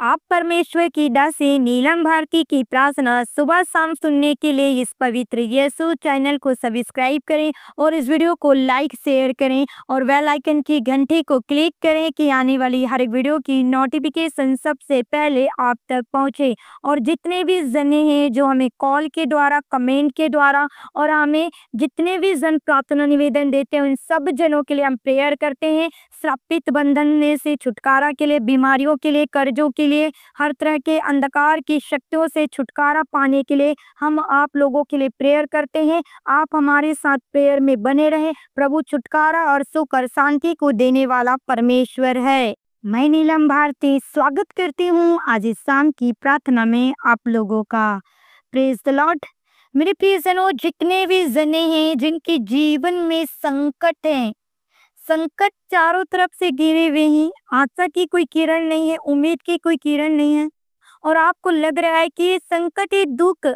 आप परमेश्वर की दासी नीलम भारती की प्रार्थना सुबह शाम सुनने के लिए इस पवित्र यीशु चैनल को सब्सक्राइब करें और इस वीडियो को लाइक शेयर करें और बेल आइकन की घंटी को क्लिक करें कि आने वाली हर एक वीडियो की नोटिफिकेशन सबसे पहले आप तक पहुंचे और जितने भी जने हैं जो हमें कॉल के द्वारा कमेंट के द्वारा और हमें जितने भी जन प्रार्थना निवेदन देते हैं उन सब जनों के लिए हम प्रेयर करते हैं श्रापित बंधन से छुटकारा के लिए बीमारियों के लिए कर्जों के लिए हर तरह के अंधकार की शक्तियों से छुटकारा पाने के लिए हम आप लोगों के लिए प्रेयर करते हैं आप हमारे साथ प्रेयर में बने रहे प्रभु छुटकारा और सुख और शांति को देने वाला परमेश्वर है मैं नीलम भारती स्वागत करती हूँ आज इस शाम की प्रार्थना में आप लोगों का प्रेज द लॉर्ड मेरे प्रियजनों जितने भी जने हैं जिनके जीवन में संकट है संकट चारों तरफ से घिरे हुए हैं आशा की कोई किरण नहीं है उम्मीद की कोई किरण नहीं है और आपको लग रहा है कि ये संकट ये दुख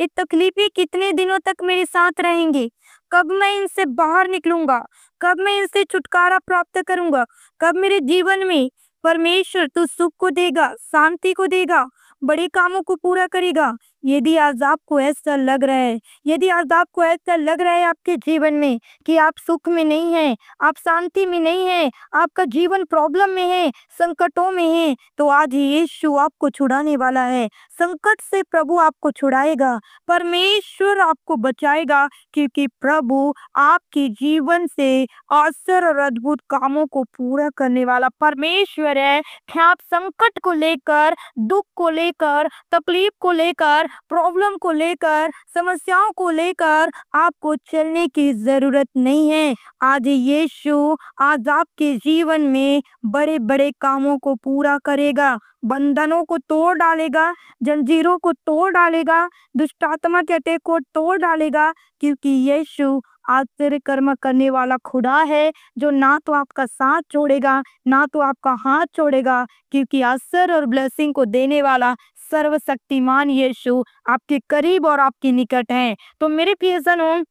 ये तकलीफे कितने दिनों तक मेरे साथ रहेंगे कब मैं इनसे बाहर निकलूंगा कब मैं इनसे छुटकारा प्राप्त करूंगा कब मेरे जीवन में परमेश्वर तू तो सुख को देगा शांति को देगा बड़े कामों को पूरा करेगा यदि आज आपको ऐसा लग रहा है यदि आज आपको ऐसा लग रहा है आपके जीवन में कि आप सुख में नहीं हैं आप शांति में नहीं हैं आपका जीवन प्रॉब्लम में है संकटों में है तो आज यीशु आपको छुड़ाने वाला है संकट से प्रभु आपको छुड़ाएगा परमेश्वर आपको बचाएगा क्योंकि प्रभु आपके जीवन से आश्चर्य और अद्भुत कामों को पूरा करने वाला परमेश्वर है आप संकट को लेकर दुख को लेकर तकलीफ को लेकर प्रॉब्लम को लेकर समस्याओं को लेकर आपको चलने की जरूरत नहीं है आज यीशु आज आपके जीवन में बड़े बड़े कामों को पूरा करेगा बंधनों को तोड़ डालेगा जंजीरों को तोड़ डालेगा दुष्टात्मा के अटैक को तोड़ डालेगा क्योंकि यीशु आश्चर्य कर्म करने वाला खुदा है जो ना तो आपका साथ छोड़ेगा ना तो आपका हाथ छोड़ेगा क्योंकि आश्चर्य और ब्लेसिंग को देने वाला सर्वशक्तिमान यीशु आपके करीब और आपके निकट हैं तो मेरे हो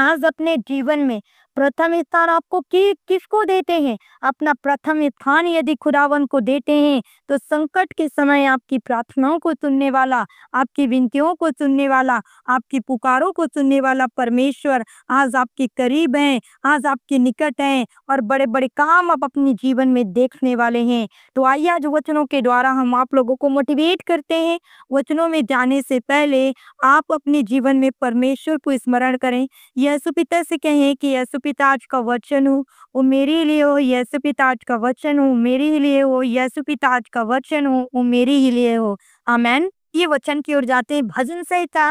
आज अपने जीवन में प्रथम स्थान आपको कि, किसको देते हैं अपना प्रथम स्थान यदि खुदावन को देते हैं तो संकट के समय आपकी प्रार्थनाओं को सुनने वाला आपकी विनतियों को सुनने वाला आपकी पुकारों को सुनने वाला परमेश्वर आज आपके करीब हैं आज आपके निकट हैं और बड़े बड़े काम आप अपने जीवन में देखने वाले हैं तो आइए आज वचनों के द्वारा हम आप लोगों को मोटिवेट करते हैं वचनों में जाने से पहले आप अपने जीवन में परमेश्वर को स्मरण करें यह पिता से कहें कि यह पिताज का वचन हो वो मेरे लिए हो यसु पिताज का वचन हो मेरे लिए हो यसु पिताज का वचन हो वो मेरे ही लिए हो आमेन ये वचन की ओर जाते हैं भजन संहिता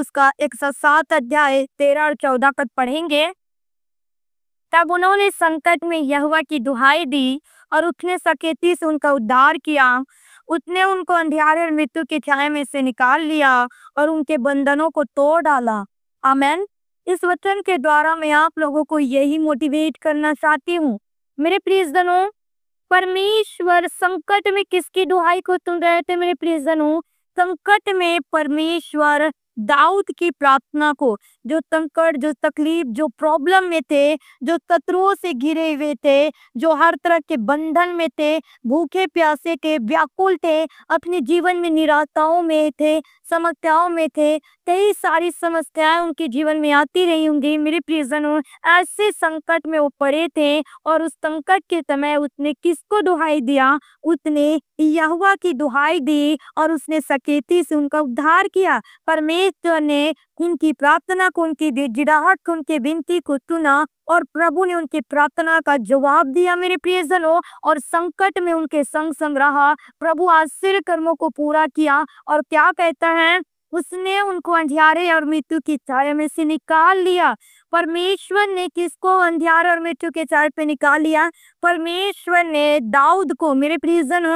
उसका एक सौ सात अध्याय तेरह और चौदह तक पढ़ेंगे तब उन्होंने संकट में यहुआ की दुहाई दी और उठने सकेती से उनका उद्धार किया उसने उनको अंधेरे और मृत्यु के छाया में से निकाल लिया और उनके बंधनों को तोड़ डाला अमेन इस वचन के द्वारा मैं आप लोगों को यही मोटिवेट करना चाहती हूँ मेरे प्रियजनों परमेश्वर संकट में किसकी दुहाई को सुन रहे थे मेरे प्रियजनों संकट में परमेश्वर दाऊद की प्रार्थना को जो संकट जो तकलीफ जो प्रॉब्लम में थे जो शत्रुओं से घिरे हुए थे जो हर तरह के बंधन में थे भूखे प्यासे के व्याकुल थे अपने जीवन में निराशाओं में थे समस्याओं में थे कई सारी समस्याएं उनके जीवन में आती रही होंगी मेरे प्रियजनों ऐसे संकट में वो पड़े थे और उस संकट के समय उसने किसको दुहाई दिया उसने यहुआ की दुहाई दी और उसने सकेती से उनका उद्धार किया परमेश परमेश्वर ने उनकी प्रार्थना को उनकी जिड़ाहट को उनकी विनती को सुना और प्रभु ने उनकी प्रार्थना का जवाब दिया मेरे प्रियजनों और संकट में उनके संग संग रहा प्रभु आश्चर्य कर्मों को पूरा किया और क्या कहता है उसने उनको अंधियारे और मृत्यु की छाया में से निकाल लिया परमेश्वर ने किसको अंधियारे और मृत्यु के छाया पे निकाल लिया परमेश्वर ने दाऊद को मेरे प्रियजन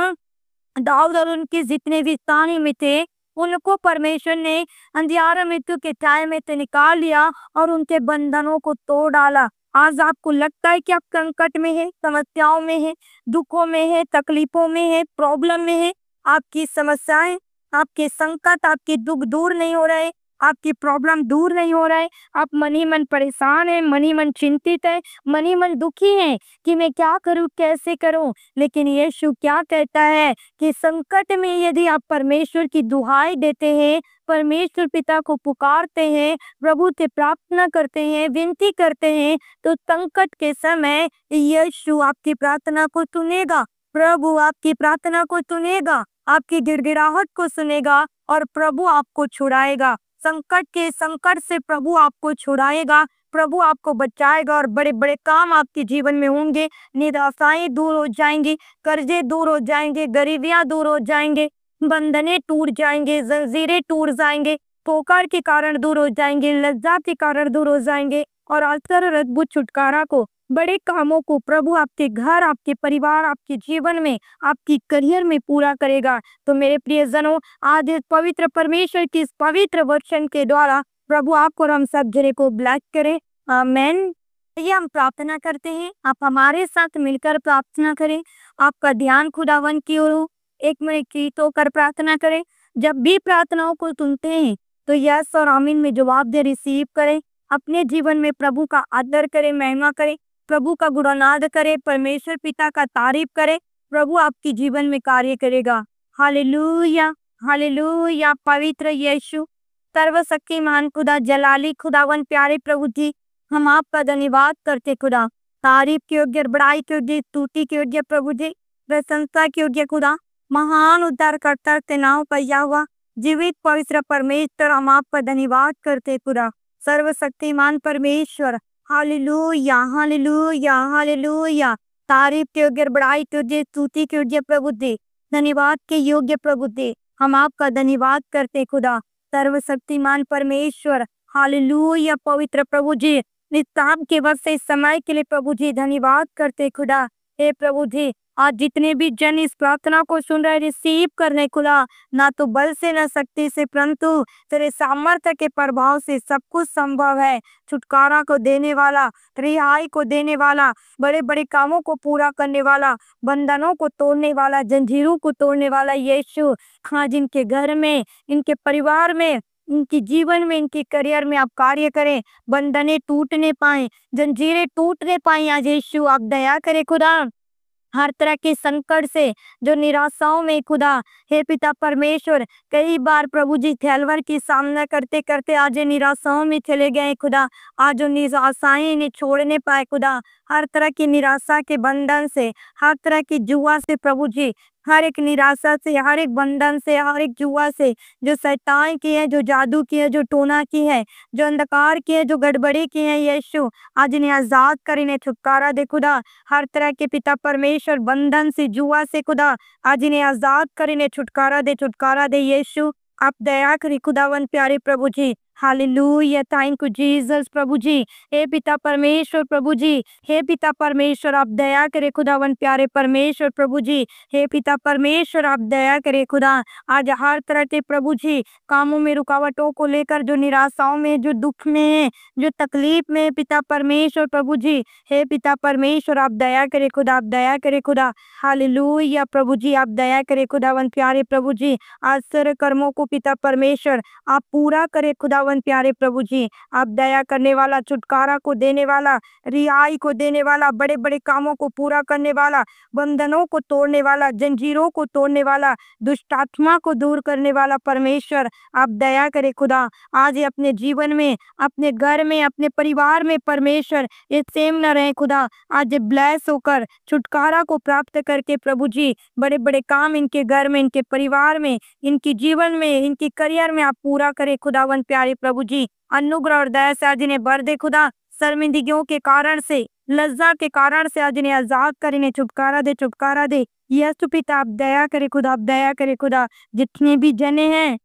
दाऊद और उनके जितने भी तानी में थे उनको परमेश्वर ने अंधियार मृत्यु के टाइम में से निकाल लिया और उनके बंधनों को तोड़ डाला आज आपको लगता है कि आप संकट में है समस्याओं में है दुखों में है तकलीफों में है प्रॉब्लम में है आपकी समस्याएं आपके संकट आपके दुख दूर नहीं हो रहे आपकी प्रॉब्लम दूर नहीं हो रहा है आप मन ही मन परेशान है मन ही मन चिंतित है मन ही मन दुखी है कि मैं क्या करूं कैसे करूं लेकिन यीशु क्या कहता है कि संकट में यदि आप परमेश्वर की दुहाई देते हैं परमेश्वर पिता को पुकारते हैं प्रभु से प्रार्थना करते हैं विनती करते हैं तो संकट के समय यीशु आपकी प्रार्थना को सुनेगा प्रभु आपकी प्रार्थना को सुनेगा आपकी गिड़गिड़ाहट को सुनेगा और प्रभु आपको छुड़ाएगा संकट के संकट से प्रभु आपको छुड़ाएगा प्रभु आपको बचाएगा और बड़े बड़े काम आपके जीवन में होंगे निराशाएं दूर हो जाएंगी कर्जे दूर हो जाएंगे गरीबियां दूर हो जाएंगे बंधने टूट जाएंगे जंजीरें टूट जाएंगे पोकार के कारण दूर हो जाएंगे लज्जा के कारण दूर हो जाएंगे और असर रद्बुत छुटकारा को बड़े कामों को प्रभु आपके घर आपके परिवार आपके जीवन में आपकी करियर में पूरा करेगा तो मेरे प्रियजनों आज पवित्र परमेश्वर के इस पवित्र वचन के द्वारा प्रभु आपको और हम सब जने को ब्लैक करें मैन ये हम प्रार्थना करते हैं आप हमारे साथ मिलकर प्रार्थना करें आपका ध्यान खुदावन की ओर हो एक मिनट की तो कर प्रार्थना करें जब भी प्रार्थनाओं को सुनते हैं तो यस और आमीन में जवाब दे रिसीव करें अपने जीवन में प्रभु का आदर करें महिमा करें प्रभु का गुणनाद करे परमेश्वर पिता का तारीफ करे प्रभु आपके जीवन में कार्य करेगा हालेलुया हालेलुया पवित्र यीशु महान खुदा जलाली खुदावन प्यारे प्रभु जी हम आपका धन्यवाद करते खुदा तारीफ के योग्य बड़ाई के योग्य स्तुति के योग्य प्रभु जी प्रशंसा के योग्य खुदा महान उद्धार करता तेनाव पैया हुआ जीवित पवित्र परमेश्वर हम आपका धन्यवाद करते खुदा सर्वशक्तिमान परमेश्वर हालेलुया हालेलुया हालेलुया तारीफ के योग्य बड़ाई के योग्य स्तुति के योग्य प्रभु दे धन्यवाद के योग्य प्रभु दे हम आपका धन्यवाद करते खुदा सर्वशक्तिमान परमेश्वर हालेलुया पवित्र प्रभु जी निस्ताब के वक्त से समय के लिए प्रभु जी धन्यवाद करते खुदा हे प्रभु जी आज जितने भी जन इस प्रार्थना को सुन रहे रिसीव करने खुला ना तो बल से न शक्ति से परंतु तेरे सामर्थ्य के प्रभाव से सब कुछ संभव है छुटकारा को देने वाला रिहाई को देने वाला बड़े बड़े कामों को पूरा करने वाला बंधनों को तोड़ने वाला जंजीरों को तोड़ने वाला यीशु हाँ जिनके घर में इनके परिवार में इनके जीवन में इनके करियर में आप कार्य करें बंधने टूटने पाए जंजीरें टूटने पाए आज यीशु आप दया करें खुदा हर तरह के संकट से जो निराशाओं में खुदा हे पिता परमेश्वर कई बार प्रभु जी थैलवर की सामना करते करते आज निराशाओं में चले गए खुदा आज जो निराशाएं इन्हें छोड़ने पाए खुदा हर तरह की निराशा के बंधन से हर तरह की जुआ से प्रभु जी हर एक निराशा से हर एक बंधन से हर एक जुआ से जो सैतान की है जो जादू की है जो टोना की है जो अंधकार की है जो गड़बड़ी की है यीशु आज इन्हें आजाद कर इन्हें छुटकारा दे खुदा हर तरह के पिता परमेश्वर बंधन से जुआ से खुदा आज इन्हें आजाद कर इन्हें छुटकारा दे छुटकारा दे यीशु आप दया करी खुदावन प्यारे प्रभु जी हालेलुया थैंक यू जीसस प्रभु जी हे पिता परमेश्वर प्रभु जी हे पिता परमेश्वर आप दया करे खुदावन प्यारे परमेश्वर प्रभु जी हे पिता परमेश्वर आप दया करे खुदा आज हर तरह के प्रभु जी कामों में रुकावटों को लेकर जो निराशाओं में जो दुख में है जो तकलीफ में पिता परमेश्वर प्रभु जी हे पिता परमेश्वर आप दया करे खुदा आप दया करे खुदा हालेलुया प्रभु जी आप दया करे खुदावन प्यारे प्रभु जी आज सर कर्मों को पिता परमेश्वर आप पूरा करे खुदावन पावन प्यारे प्रभु जी आप दया करने वाला छुटकारा को देने वाला रिहाई को देने वाला बड़े बड़े कामों को पूरा करने वाला बंधनों को तोड़ने वाला जंजीरों को तोड़ने वाला दुष्टात्मा को दूर करने वाला परमेश्वर आप दया करें खुदा आज अपने जीवन में अपने घर में अपने परिवार में परमेश्वर ये सेम न रहे खुदा आज ब्लैस होकर छुटकारा को प्राप्त करके प्रभु जी बड़े बड़े काम इनके घर में इनके परिवार में इनके जीवन में इनके करियर में आप पूरा करें खुदावन प्यारे प्रभु जी अनुग्रह और दया से आज इन्हें बर दे खुदा शर्मिंदगियों के कारण से लज्जा के कारण से आज इन्हें आजाद कर इन्हें छुटकारा दे छुटकारा दे यस्तु पिता आप दया करे खुदा आप दया करे खुदा जितने भी जने हैं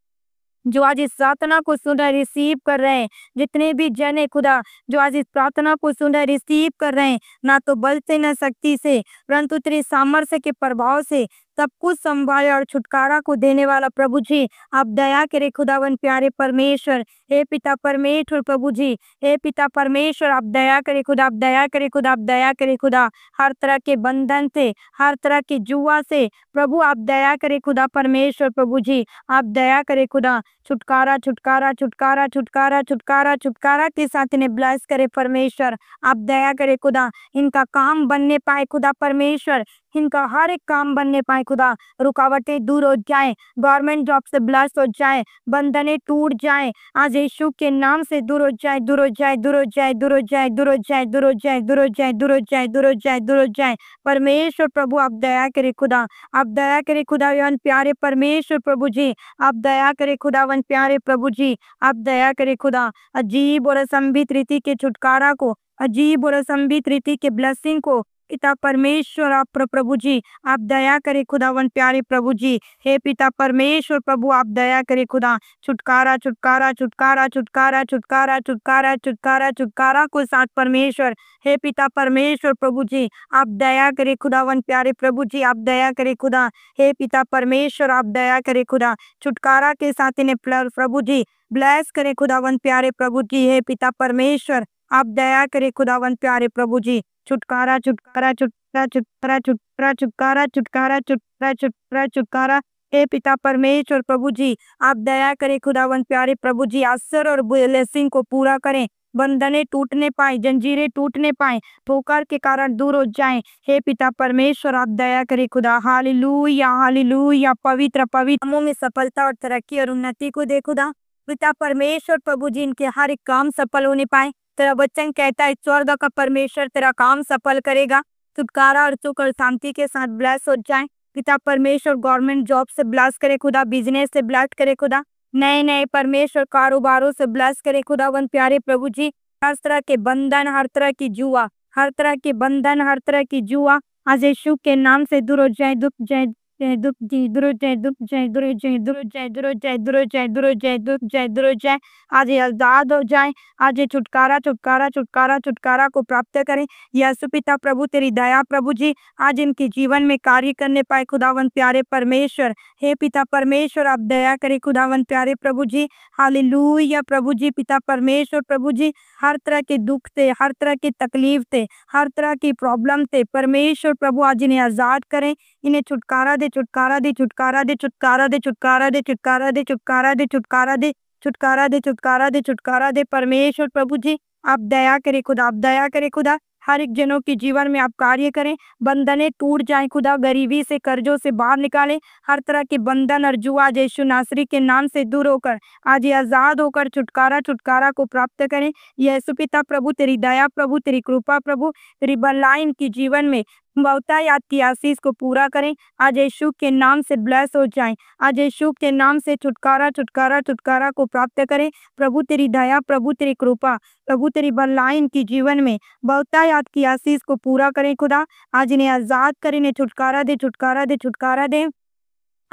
जो आज इस प्रार्थना को सुन रहे रिसीव कर रहे हैं जितने भी जने खुदा जो आज इस प्रार्थना को सुन रहे रिसीव कर रहे हैं ना तो बल से न शक्ति से परंतु तेरे सामर्थ्य के प्रभाव से सब कुछ संभाले और छुटकारा को देने वाला प्रभु जी आप दया करे खुदावन प्यारे परमेश्वर हे पिता परमेश्वर प्रभु जी हे पिता परमेश्वर आप दया करे खुदा आप दया करे खुदा आप दया करे खुदा हर तरह के बंधन से हर तरह के जुआ से प्रभु आप दया करे खुदा परमेश्वर प्रभु जी आप दया करे खुदा छुटकारा छुटकारा छुटकारा छुटकारा छुटकारा छुटकारा के साथ इन्हें ब्लेस करे परमेश्वर आप दया करे खुदा इनका काम बनने पाए खुदा परमेश्वर इनका हर एक काम बनने पाए खुदा रुकावटें दूर हो जाए गवर्नमेंट जॉब से ब्लस हो जाए बंधने टूट जाए आज यीशु के नाम से दूर हो जाए दूर हो जाए दूर हो जाए दूर हो जाए दूर हो जाए दूर हो जाए दूर हो जाए दूर हो जाए दूर हो जाए दूर हो जाए परमेश्वर प्रभु आप दया करे खुदा आप दया करे खुदा वन प्यारे परमेश्वर प्रभु जी आप दया करे खुदा वन प्यारे प्रभु जी आप दया करे खुदा अजीब और असंभित रीति के छुटकारा को अजीब और असंभित रीति के ब्लसिंग को पिता परमेश्वर आप प्रभु जी आप दया करे खुदावन प्यारे प्रभु जी हे पिता परमेश्वर प्रभु आप दया करे खुदा छुटकारा छुटकारा छुटकारा छुटकारा छुटकारा छुटकारा छुटकारा छुटकारा को साथ परमेश्वर हे पिता परमेश्वर प्रभु जी आप दया करे खुदावन प्यारे प्रभु जी आप दया करे खुदा हे पिता परमेश्वर आप दया करे खुदा छुटकारा के साथ इन्हें प्रभु जी ब्लैस करे खुदावन प्यारे प्रभु जी हे पिता परमेश्वर आप दया करे खुदावन प्यारे प्रभु जी छुटकारा छुटकारा छुटकारा छुटकारा छुटकारा छुटकारा छुटकारा छुटकारा छुटकारा छुटकारा हे पिता परमेश्वर प्रभु जी आप दया करें खुदावन प्यारे प्रभु जी आसर और ब्लेसिंग को पूरा करें बंधने टूटने पाए जंजीरें टूटने पाए ठोकर के कारण दूर हो जाएं हे पिता परमेश्वर आप दया करें खुदा हाली या हाली या पवित्र पवित्र कामों में सफलता और तरक्की और उन्नति को दे खुदा पिता परमेश्वर प्रभु जी इनके हर एक काम सफल होने पाए तेरा बच्चन कहता है स्वर्ग का परमेश्वर तेरा काम सफल करेगा छुटकारा और चुक और शांति के साथ ब्लेस हो जाए पिता परमेश्वर गवर्नमेंट जॉब से ब्लास करे खुदा बिजनेस से ब्लास करे खुदा नए नए परमेश्वर कारोबारों से ब्लास करे खुदा वन प्यारे प्रभु जी हर तरह के बंधन हर तरह की जुआ हर तरह के बंधन हर तरह की जुआ आज यशु के नाम से दूर हो जाए दुख जाए जयदुप जयदुरो जयदुप जयदुरो जयदुरो जयदुरो जयदुरो जयदुरो जयदुप जयदुरो जय आज आजाद हो जाए आज छुटकारा छुटकारा छुटकारा छुटकारा को प्राप्त करें यसु पिता प्रभु तेरी दया प्रभु जी आज इनके जीवन में कार्य करने पाए खुदावन प्यारे परमेश्वर हे पिता परमेश्वर आप दया करें खुदावन प्यारे प्रभु जी हालेलुया प्रभु जी पिता परमेश्वर प्रभु जी हर तरह के दुख थे हर तरह की तकलीफ थे हर तरह की प्रॉब्लम थे परमेश्वर प्रभु आज इन्हें आजाद करें इन्हें छुटकारा दे छुटकारा दे छुटकारा दे छुटकारा दे छुटकारा दे छुटकारा दे छुटकारा दे छुटकारा दे छुटकारा दे छुटकारा दे छुटकारा दे परमेश्वर प्रभु जी आप दया करे खुदा आप दया करे खुदा हर एक जनों के जीवन में आप कार्य करें बंधने टूट जाएं खुदा गरीबी से कर्जों से बाहर निकालें हर तरह के बंधन और जुआ जयशु नासरी के नाम से दूर होकर आज ये आज़ाद होकर छुटकारा छुटकारा को प्राप्त करें यह सुपिता प्रभु तेरी दया प्रभु तेरी कृपा प्रभु तेरी बल्ला की जीवन में बहुता याद आशीष को पूरा करें आज यशु के नाम से ब्लेस हो जाएं आज यशु के नाम से छुटकारा छुटकारा छुटकारा को प्राप्त करें प्रभु तेरी दया प्रभु तेरी कृपा प्रभु तेरी भलाई इनकी जीवन में बहुता याद की आशीष को पूरा करें खुदा आज इन्हें आज़ाद करें इन्हें छुटकारा दे छुटकारा दे छुटकारा दे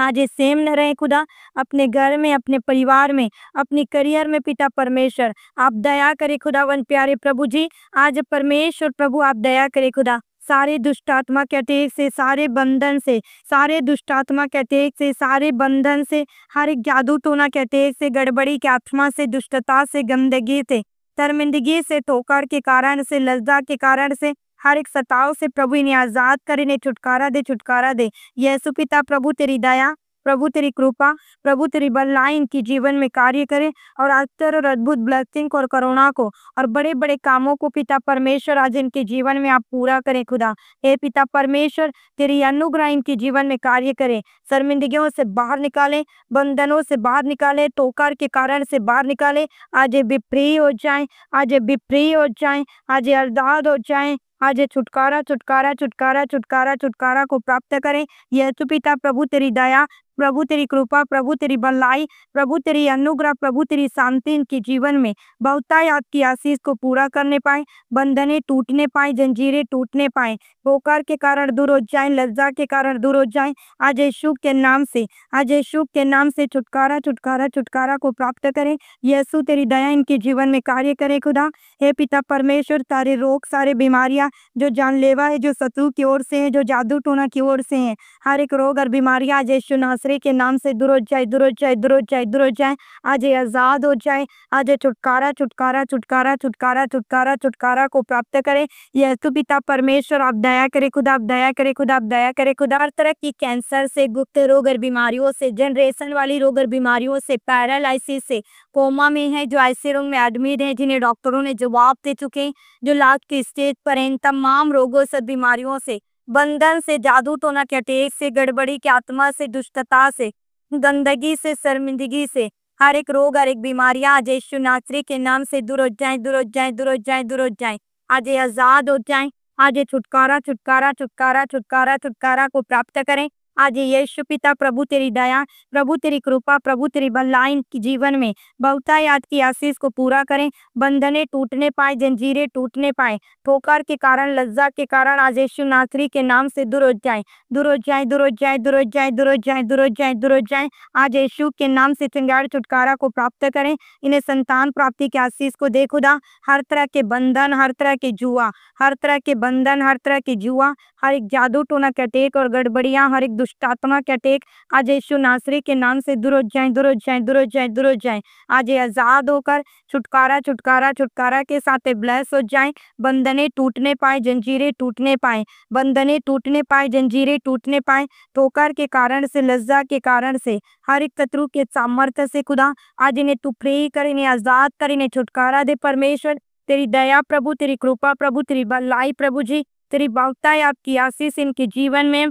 आज ये सेम न रहे खुदा अपने घर में अपने परिवार में अपने करियर में पिता परमेश्वर आप दया करें खुदा वन प्यारे प्रभु जी आज परमेश्वर प्रभु आप दया करें खुदा सारे दुष्टात्मा के अटैक से सारे बंधन से सारे दुष्टात्मा के अटैक से सारे बंधन से हर एक जादू टोना के अटैक से गड़बड़ी के आत्मा से दुष्टता से गंदगी से शर्मिंदगी से ठोकर के कारण से लज्जा के कारण से हर एक सताव से प्रभु इन्हें आज़ाद कर इन्हें छुटकारा दे छुटकारा दे यीशु सुपिता प्रभु तेरी दया प्रभु तेरी कृपा प्रभु तेरी बल लाए इनकी जीवन में कार्य करे और आश्चर्य और अद्भुत ब्लसिंग और करुणा को और बड़े बड़े कामों को पिता परमेश्वर आज इनके जीवन में आप पूरा करें खुदा हे पिता परमेश्वर तेरी अनुग्रह इनके जीवन में कार्य करे शर्मिंदगियों से बाहर निकाले बंधनों से बाहर निकाले टोकर के कारण से बाहर निकाले आज भी फ्री हो जाए आज भी फ्री हो जाए आज अरदाद हो जाए आज छुटकारा छुटकारा छुटकारा छुटकारा छुटकारा को प्राप्त करें यह पिता प्रभु तेरी दया प्रभु तेरी कृपा प्रभु तेरी भलाई प्रभु तेरी अनुग्रह प्रभु तेरी शांति इनके जीवन में बहुता याद की आशीष को पूरा करने पाए बंधने टूटने पाए जंजीरें टूटने पाए बोकार के कारण दूर हो जाए लज्जा के कारण दूर हो जाए आज यशु के नाम से आज यशु के नाम से छुटकारा छुटकारा छुटकारा को प्राप्त करें यशु तेरी दया इनके जीवन में कार्य करे खुदा हे पिता परमेश्वर सारे रोग सारे बीमारियां जो जानलेवा है जो शत्रु की ओर से है जो जादू टोना की ओर से है हर एक रोग और बीमारियां आज यशु नाम मसीह के नाम से दुरो जाए दुरो जाए दुरो जाए दुरो जाए आज ये आज़ाद हो जाए आज ये छुटकारा छुटकारा छुटकारा छुटकारा छुटकारा छुटकारा को प्राप्त करे यह तो पिता परमेश्वर आप दया करे खुदा आप दया करे खुदा आप दया करे खुदा हर तरह की कैंसर से गुप्त रोग और बीमारियों से जनरेशन वाली रोग और बीमारियों से पैरालिसिस से कोमा में है जो ऐसे रोग में एडमिट है जिन्हें डॉक्टरों ने जवाब दे चुके हैं जो लाख के स्टेज पर हैं इन तमाम रोगों से बीमारियों से बंधन से जादू टोना तो के अटेक से गड़बड़ी के आत्मा से दुष्टता से गंदगी से शर्मिंदगी से हर एक रोग हर एक बीमारियां आज यीशु नासरी के नाम से दूर हो जाए दूर हो जाए दूर हो जाए दूर हो जाए आज आजाद हो जाए आज छुटकारा छुटकारा छुटकारा छुटकारा छुटकारा को प्राप्त करें आज यीशु पिता प्रभु तेरी दया प्रभु तेरी कृपा प्रभु तेरी बल्लाइन की जीवन में बहुतायात की आशीष को पूरा करें बंधने टूटने पाए जंजीरें टूटने पाए ठोकर के कारण लज्जा के कारण आज यीशु नासरी के नाम से दूर हो जाए दूर हो जाए दूर हो जाए दूर हो जाए दूर हो जाए दूर हो जाए दूर हो जाए आज यीशु के नाम से चिंगार छुटकारा को प्राप्त करें इन्हें संतान प्राप्ति के आशीष को दे खुदा हर तरह के बंधन हर तरह के जुआ हर तरह के बंधन हर तरह के जुआ हर एक जादू टोना कटेक और गड़बड़िया हर एक दुष्ट दुष्ट आत्मा के अटेक आज यीशु नासरी के नाम से दूर जाए दूर जाए दूर जाए दूर जाए आज आजाद होकर छुटकारा छुटकारा छुटकारा के साथ ब्लैस हो जाए बंधने टूटने पाए जंजीरें टूटने पाए बंधने टूटने पाए जंजीरें टूटने पाए ठोकर के कारण से लज्जा के कारण से हर एक शत्रु के सामर्थ्य से खुदा आज इन्हें तू फ्री कर इन्हें आजाद कर इन्हें छुटकारा दे परमेश्वर तेरी दया प्रभु तेरी कृपा प्रभु तेरी भलाई प्रभु जी तेरी भक्ता आपकी आशीष इनके जीवन में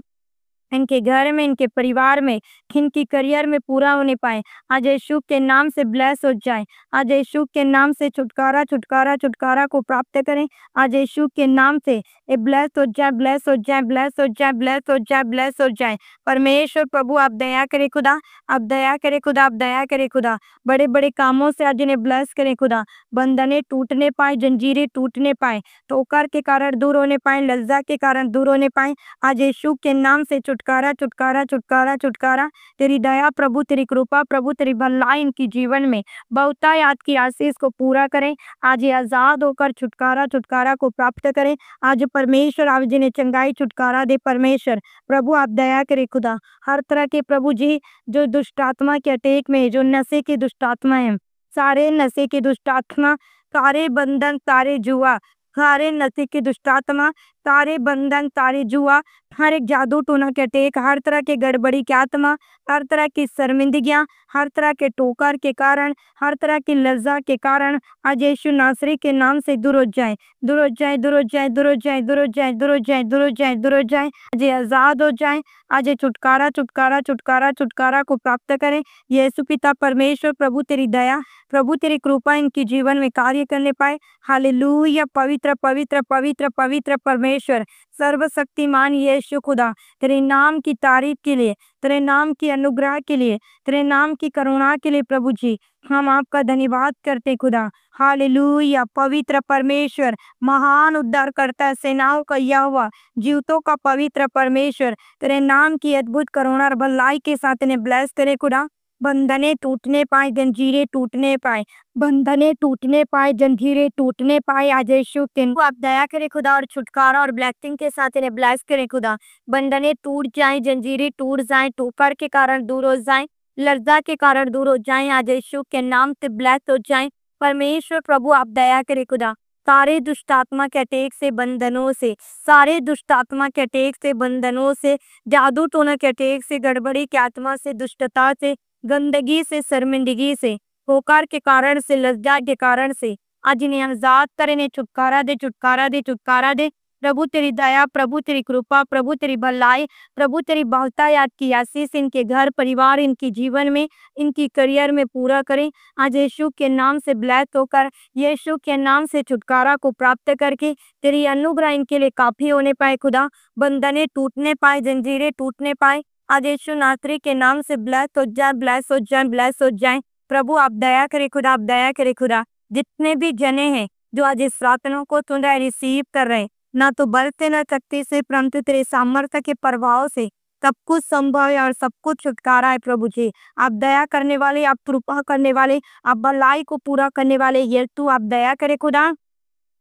इनके घर में इनके परिवार में इनकी करियर में पूरा होने पाए आज यशु के नाम से ब्लेस हो जाए आज यशु के नाम से छुटकारा छुटकारा छुटकारा को प्राप्त करें आज यशु के नाम से ए ब्लेस हो जाए ब्लेस हो जाए ब्लेस हो जाए ब्लेस हो जाए ब्लेस हो जाए परमेश्वर प्रभु आप दया करे खुदा आप दया करे खुदा आप दया करे खुदा बड़े बड़े कामों से आज इन्हें ब्लेस करें खुदा बंधने टूटने पाए जंजीरें टूटने पाए ठोकर के कारण दूर होने पाए लज्जा के कारण दूर होने पाए आज यशु के नाम से छुट छुटकारा छुटकारा छुटकारा छुटकारा तेरी दया प्रभु तेरी कृपा प्रभु तेरी भलाई इनकी जीवन में बहुता याद की आशीष को पूरा करें आज ये आजाद होकर छुटकारा छुटकारा को प्राप्त करें आज परमेश्वर आप जी ने चंगाई छुटकारा दे परमेश्वर प्रभु आप दया करे खुदा हर तरह के प्रभु जी जो दुष्टात्मा के अटेक में जो नशे की दुष्टात्मा है सारे नशे की दुष्टात्मा सारे बंधन सारे जुआ सारे नशे की दुष्टात्मा तारे बंधन तारे जुआ हर एक जादू टोना के टेक हर तरह के गड़बड़ी के आत्मा हर तरह की शर्मिंदगियाँ हर तरह के टोकर के कारण हर तरह की लज्जा के कारण आज यीशु नासरी के नाम से दूर हो जाए दूर हो जाए दूर हो जाए दूर हो जाए दूर हो जाए दूर हो जाए दूर हो जाए दूर हो जाए आज आज़ाद हो जाए आज छुटकारा छुटकारा छुटकारा छुटकारा को प्राप्त करें यीशु पिता परमेश्वर प्रभु तेरी दया प्रभु तेरी कृपा इनके जीवन में कार्य करने पाए हालेलुया पवित्र पवित्र पवित्र पवित्र परमेश्वर परमेश्वर सर्वशक्तिमान यीशु खुदा तेरे नाम की तारीफ के लिए तेरे नाम की अनुग्रह के लिए तेरे नाम की करुणा के लिए प्रभु जी हम आपका धन्यवाद करते खुदा हालेलुया पवित्र परमेश्वर महान उद्धार करता सेनाओं का यह हुआ जीवतों का पवित्र परमेश्वर तेरे नाम की अद्भुत करुणा और भलाई के साथ इन्हें ब्लेस करे खुदा बंधने टूटने पाए जंजीरे टूटने पाए बंधने टूटने पाए जंजीरे टूटने पाए आज यीशु तेन आप दया करें खुदा और छुटकारा और ब्लैसिंग के साथ इन्हें ब्लैस करें खुदा बंधने टूट जाए जंजीरे टूट जाए टूपर के कारण दूर हो जाए लर्जा के कारण दूर हो जाए आज यीशु के नाम से ब्लैस हो जाए परमेश्वर प्रभु आप दया करें खुदा सारे दुष्टात्मा के अटेक से बंधनों से सारे दुष्टात्मा के अटेक से बंधनों से जादू टोना के अटेक से गड़बड़ी के आत्मा से दुष्टता से गंदगी से शर्मिंदगी से होकार के कारण से लज्जा के कारण से आज इन्हें आजाद कर इन्हें छुटकारा दे छुटकारा दे छुटकारा दे प्रभु तेरी दया प्रभु तेरी कृपा प्रभु तेरी भलाई प्रभु तेरी बहुता याद की आशीष इनके घर परिवार इनके जीवन में इनकी करियर में पूरा करें आज यीशु के नाम से ब्लैक होकर यीशु के नाम से छुटकारा को प्राप्त करके तेरी अनुग्रह इनके लिए काफ़ी होने पाए खुदा बंधने टूटने पाए जंजीरें टूटने पाए आज यीशु नासरी के नाम से ब्लैस हो जाए ब्लैस हो जाए ब्लैस हो जाए प्रभु आप दया करे खुदा आप दया करे खुदा जितने भी जने हैं जो आज इस रातनों को सुन रहे रिसीव कर रहे ना तो बल से ना शक्ति से परंतु तेरे सामर्थ्य के प्रभाव से सब कुछ संभव है और सब कुछ छुटकारा है प्रभु जी आप दया करने वाले आप कृपा करने वाले आप भलाई को पूरा करने वाले ये तू आप दया करे खुदा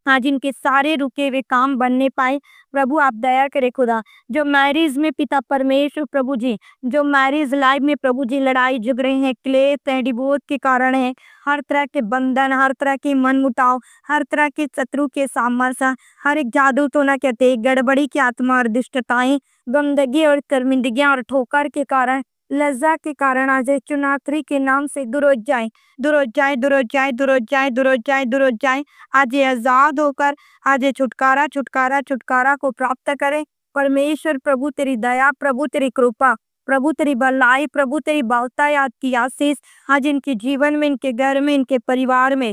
हाँ जिनके सारे रुके हुए काम बनने पाए प्रभु आप दया करें खुदा जो मैरिज में पिता परमेश्वर प्रभु जी जो मैरिज लाइफ में प्रभु जी लड़ाई झुक रहे हैं क्लेश है डिबोध के कारण है हर तरह के बंधन हर तरह के मन मुटाव हर तरह के शत्रु के सामर्थ्य हर एक जादू तो ना कहते गड़बड़ी की आत्मा और दुष्टताएं गंदगी और शर्मिंदगी और ठोकर के कारण लज्जा के कारण आज चुनात्री के नाम से दुरोज जाए दुरोज जाए दूर जाए दूर जाए दूर जाए दूर जाए आज आजाद होकर आज छुटकारा छुटकारा छुटकारा को प्राप्त करें परमेश्वर प्रभु तेरी दया प्रभु तेरी कृपा प्रभु तेरी भलाई प्रभु तेरी बालता याद की आशीष आज इनके जीवन में इनके घर में इनके परिवार में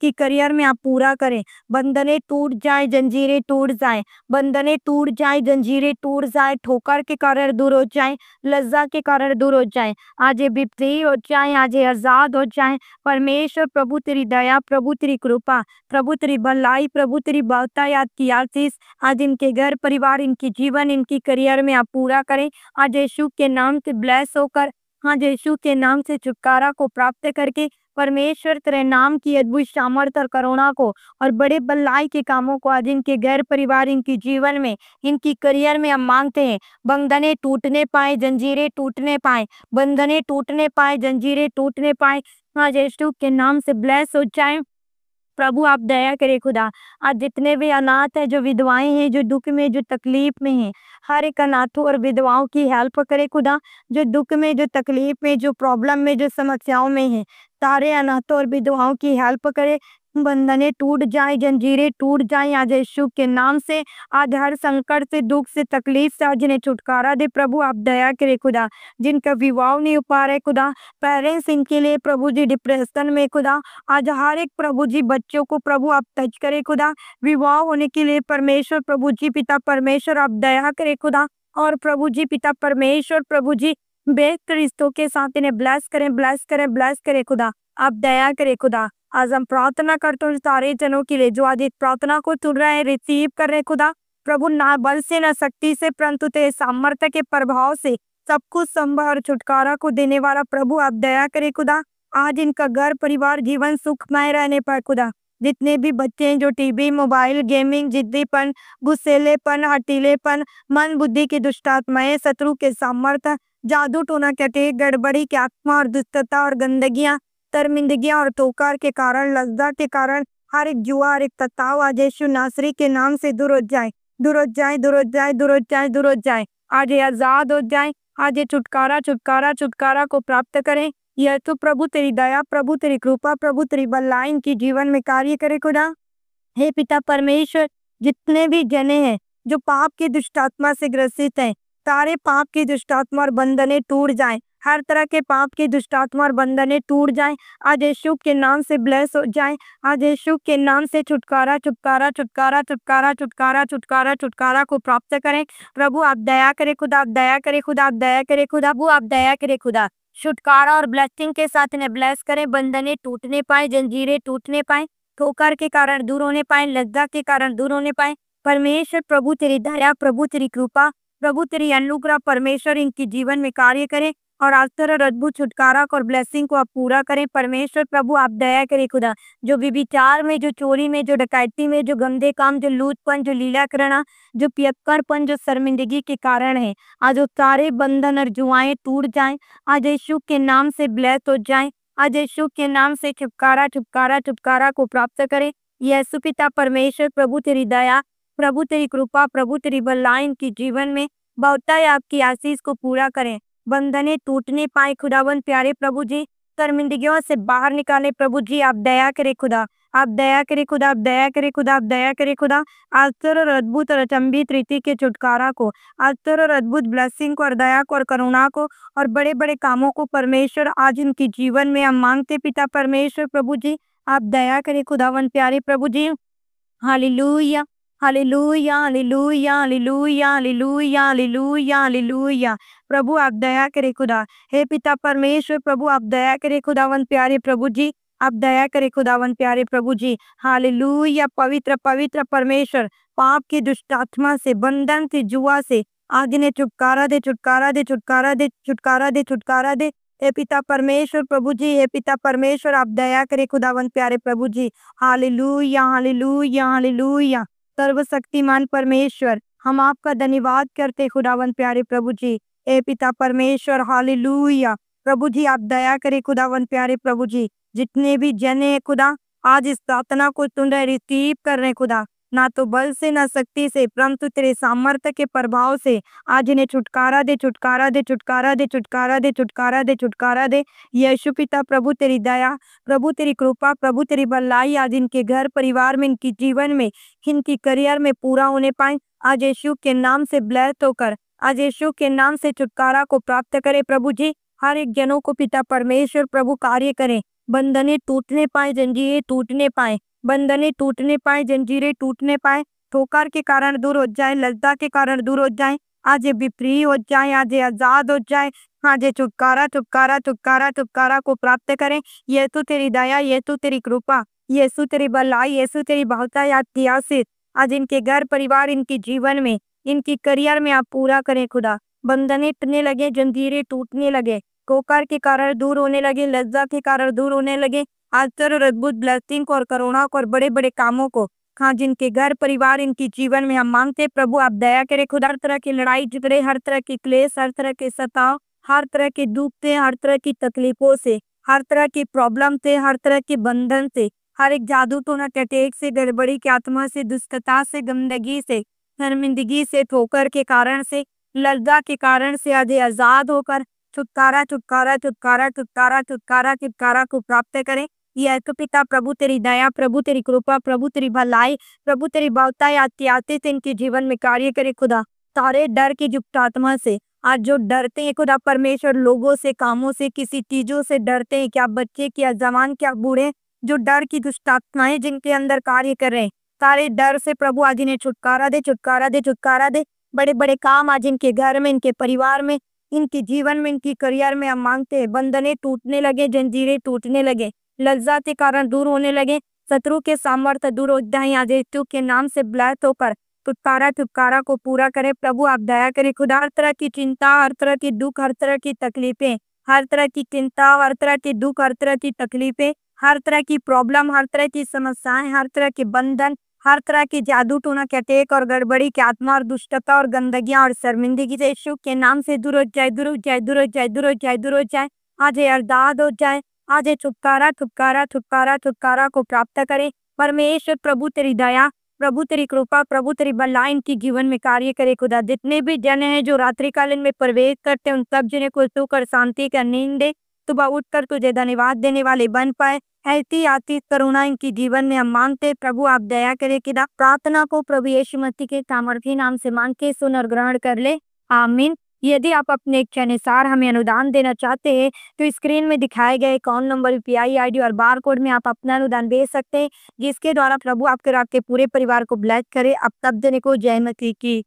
कि करियर में आप पूरा करें बंधने टूट जाए जंजीरें टूट जाए बंधने टूट जाए जंजीरें टूट जाए ठोकर के कारण दूर हो जाए लज्जा के कारण दूर हो जाए आज विपरी हो जाए आज आजाद हो जाए परमेश्वर प्रभु तेरी दया प्रभु तेरी कृपा प्रभु तेरी भलाई प्रभु तेरी बहुता याद की आशीष आज इनके घर परिवार इनकी जीवन इनकी करियर में आप पूरा करें आज यशु के नाम से ब्लैस होकर हाँ यशु के नाम से छुटकारा को प्राप्त करके परमेश्वर तेरे नाम की अद्भुत सामर्थ और करुणा को और बड़े बल्लाई के कामों को आज इनके गैर परिवार इनके जीवन में इनकी करियर में हम मांगते हैं बंधने टूटने पाए जंजीरें टूटने पाए बंधने टूटने पाए जंजीरें टूटने पाए हाँ जेष्टु के नाम से ब्लेस हो जाए प्रभु आप दया करे खुदा आज जितने भी अनाथ है जो विधवाएं हैं जो दुख में जो तकलीफ में हैं हर एक अनाथों और विधवाओं की हेल्प करे खुदा जो दुख में जो तकलीफ में जो प्रॉब्लम में जो समस्याओं में है सारे अनाथ तो और विधवाओं की हेल्प करे बंधने टूट जाए जंजीरें टूट जाए आज यशु के नाम से आज हर संकट से दुख से तकलीफ से आज इन्हें छुटकारा दे प्रभु आप दया करे खुदा जिनका विवाह नहीं हो पा रहे खुदा पेरेंट्स इनके लिए प्रभु जी डिप्रेशन में खुदा आज हर एक प्रभु जी बच्चों को प्रभु आप टच करे खुदा विवाह होने के लिए परमेश्वर प्रभु जी पिता परमेश्वर आप दया करे खुदा और प्रभु जी पिता परमेश्वर प्रभु जी बेहतर रिश्तों के साथ इन्हें ब्लेस करें ब्लेस करें ब्लेस करें खुदा आप दया करें खुदा आज हम प्रार्थना करते हैं सारे जनों के लिए जो आज इस प्रार्थना को सुन रहे हैं रिसीव कर रहे खुदा प्रभु ना बल से ना शक्ति से परंतु तेरे सामर्थ्य के प्रभाव से सब कुछ संभव और छुटकारा को देने वाला प्रभु आप दया करे खुदा आज इनका घर परिवार जीवन सुखमय रहने पर खुदा जितने भी बच्चे हैं जो टीवी मोबाइल गेमिंग जिद्दीपन गुस्सेलेपन हटीलेपन मन बुद्धि की दुष्टात्माए शत्रु के सामर्थ्य जादू टोना कटे गड़बड़ी के आत्मा और दुष्टता और गंदगियां शर्मिंदगियां और तोकार के कारण लज्जा के कारण हर एक जुआ हर एक तत्व आज यशु नासरी के नाम से दूर हो जाए दूर हो जाए दूर हो जाए दूर हो जाए दूर हो जाए आज आजाद हो जाए आज ये छुटकारा छुटकारा छुटकारा को प्राप्त करें यह तो प्रभु तेरी दया प्रभु तेरी कृपा प्रभु तेरी बल्ला की जीवन में कार्य करे खुदा हे पिता परमेश्वर जितने भी जने हैं जो पाप की दुष्टात्मा से ग्रसित हैं सारे पाप की दुष्टात्मा और बंधने टूट जाएं हर तरह के पाप की दुष्टात्मा और बंधने टूट जाएं आज यशु के नाम से ब्लेस हो जाएं आज यशु के नाम से छुटकारा छुटकारा छुटकारा छुटकारा छुटकारा छुटकारा छुटकारा को प्राप्त करें प्रभु आप दया करें खुदा आप दया करें खुदा आप दया करें खुदा वो आप दया करें खुदा छुटकारा और ब्लेसिंग के साथ इन्हें ब्लेस करें बंधने टूटने पाए जंजीरें टूटने पाए ठोकर के कारण दूर होने पाए लज्जा के कारण दूर होने पाए परमेश्वर प्रभु तेरी दया प्रभु तेरी कृपा प्रभु तेरी अनुग्रह परमेश्वर इनके जीवन में कार्य करें और अवसर और अद्भुत छुटकारा और ब्लेसिंग को आप पूरा करें परमेश्वर प्रभु आप दया करें खुदा जो विचार में जो चोरी में जो डकैती में जो गंदे काम जो लूटपन जो लीला करना जो पियक्करपन जो शर्मिंदगी के कारण है आज वो सारे बंधन और जुआएं टूट जाएं आज यीशु के नाम से ब्लेस हो जाएं आज यीशु के नाम से छुपकारा छुपकारा छुपकारा को प्राप्त करें यीशु पिता परमेश्वर प्रभु तेरी दया प्रभु तेरी कृपा प्रभु तेरी बल्लाइन की जीवन में बहुत आपकी आशीष को पूरा करें बंधने टूटने पाए खुदावन प्यारे प्रभु जी शर्मिंदगियों से बाहर निकाले प्रभु जी आप दया करे खुदा आप दया करे खुदा आप दया करे खुदा आप दया करे खुदा अस्तर और अद्भुत और अचंबित रीति के छुटकारा को अस्तर और अद्भुत ब्लेसिंग को और दया को और करुणा को और बड़े बड़े कामों को परमेश्वर आज इनके जीवन में हम मांगते पिता परमेश्वर प्रभु जी आप दया करे खुदावन प्यारे प्रभु जी hallelujah hallelujah hallelujah hallelujah hallelujah hallelujah hallelujah प्रभु आप दया करे खुदा हे पिता परमेश्वर प्रभु आप दया करे खुदावन प्यारे प्रभु जी आप दया करे खुदावन प्यारे प्रभु जी हालेलुया पवित्र पवित्र परमेश्वर पाप की दुष्ट आत्मा से बंधन से जुआ से आज ने छुटकारा दे छुटकारा दे छुटकारा दे छुटकारा दे छुटकारा दे हे पिता परमेश्वर प्रभु जी हे पिता परमेश्वर आप दया करे खुदावन प्यारे प्रभु जी हालेलुया हालेलुया हालेलुया सर्वशक्तिमान परमेश्वर हम आपका धन्यवाद करते खुदावन प्यारे प्रभु जी ए पिता परमेश्वर हालेलुया प्रभु जी आप दया करे खुदावन प्यारे प्रभु जी जितने भी जने खुदा आज इस प्रार्थना को तुम रिसीव कर रहे खुदा ना तो बल से ना शक्ति से परंतु तेरे सामर्थ्य के प्रभाव से आज इन्हें छुटकारा दे छुटकारा दे छुटकारा दे छुटकारा दे छुटकारा दे छुटकारा दे यशु पिता प्रभु तेरी दया प्रभु तेरी कृपा प्रभु तेरी बल्लाई आज इनके घर परिवार में इनकी जीवन में इनकी करियर में पूरा होने पाए आज यशु के नाम से ब्लैत होकर आज यशु के नाम से छुटकारा को प्राप्त करे प्रभु जी हर एक जनों को पिता परमेश्वर प्रभु कार्य करें बंधने टूटने पाए जंजीरें टूटने पाए बंधने टूटने पाए जंजीरें टूटने पाए ठोकर के कारण दूर हो जाए लज्जा के कारण दूर हो जाए आज विप्री हो जाए आज आजाद हो जाए आज छुटकारा छुटकारा छुटकारा छुटकारा को प्राप्त करें ये तो तेरी दया ये तो तेरी कृपा ये सु तेरी भलाई ये सु तेरी बहुता याद की आशीष आज इनके घर परिवार इनके जीवन में इनकी करियर में आप पूरा करें खुदा बंधने टने लगे जंजीरें टूटने लगे कोकार के कारण दूर होने लगे लज्जा के कारण दूर होने लगे आश्चर्य और अद्भुत ब्लैसिंग और करुणा को और बड़े बड़े कामों को हाँ जिनके घर परिवार इनके जीवन में हम मांगते प्रभु आप दया करें खुद हर तरह की लड़ाई रहे हर तरह की क्लेश हर तरह के सताव हर तरह के दुख से हर तरह की तकलीफों से हर तरह की प्रॉब्लम से हर तरह के बंधन से हर एक जादू टोना अटैक से गड़बड़ी की आत्मा से दुष्टता से गंदगी से शर्मिंदगी से ठोकर के कारण से लज्जा के कारण से आधे आजाद होकर छुटकारा छुटकारा छुटकारा छुटकारा छुटकारा छुटकारा को प्राप्त करें ఈ पिता प्रभु तेरी दया प्रभु तेरी कृपा प्रभु तेरी भलाई प्रभु तेरी आती आते आते इनके जीवन में कार्य करे खुदा तारे डर की जुक्त आत्मा से आज जो डरते हैं खुदा परमेश्वर लोगों से कामों से किसी चीजों से डरते हैं क्या बच्चे क्या जवान क्या बूढ़े जो डर की दुष्टात्माएं जिनके अंदर कार्य कर रहे हैं सारे डर से प्रभु आज इन्हें छुटकारा दे छुटकारा दे छुटकारा दे बड़े बड़े काम आज इनके घर में इनके परिवार में इनके जीवन में इनकी करियर में हम मांगते हैं बंधने टूटने लगे जंजीरें टूटने लगे लज्जा के कारण दूर होने लगे शत्रु के सामर्थ्य दुरोध्यायी आदित्य के नाम से ब्लैत होकर छुटकारा छुटकारा को पूरा करे प्रभु आप दया करे खुदा हर तरह की चिंता हर तरह की दुख हर तरह की तकलीफें हर तरह की चिंता हर तरह की दुख हर तरह की तकलीफें हर तरह की प्रॉब्लम हर तरह की समस्याएं हर तरह के बंधन हर तरह की जादू टोना के और गड़बड़ी के आत्मा और दुष्टता और गंदगी और शर्मिंदगी से शुभ के नाम से दूर हो जाए दूर हो जाए दूर हो जाए दूर हो जाए दूर हो जाए आज अरदाद हो जाए आज छुटकारा छुटकारा छुटकारा छुटकारा को प्राप्त करें परमेश्वर प्रभु तेरी दया प्रभु तेरी कृपा प्रभु तेरी बल्ला इनकी जीवन में कार्य करे खुदा जितने भी जन है जो रात्रि कालीन में प्रवेश करते उन सब जिन्हें को सुख और शांति का नींद दे सुबह उठकर तुझे धन्यवाद देने वाले बन पाए ऐसी आती करुणा इनकी जीवन में हम मांगते प्रभु आप दया करे कि प्रार्थना को प्रभु यीशु मसीह के सामर्थी नाम से मांग के सुन और ग्रहण कर ले आमिन यदि आप अपने इच्छा अनुसार हमें अनुदान देना चाहते हैं तो स्क्रीन में दिखाए गए account number U P I और बार कोड में आप अपना अनुदान भेज सकते हैं जिसके द्वारा प्रभु आपके और आपके पूरे परिवार को ब्लैक करे आप तब देने को जय मसीह की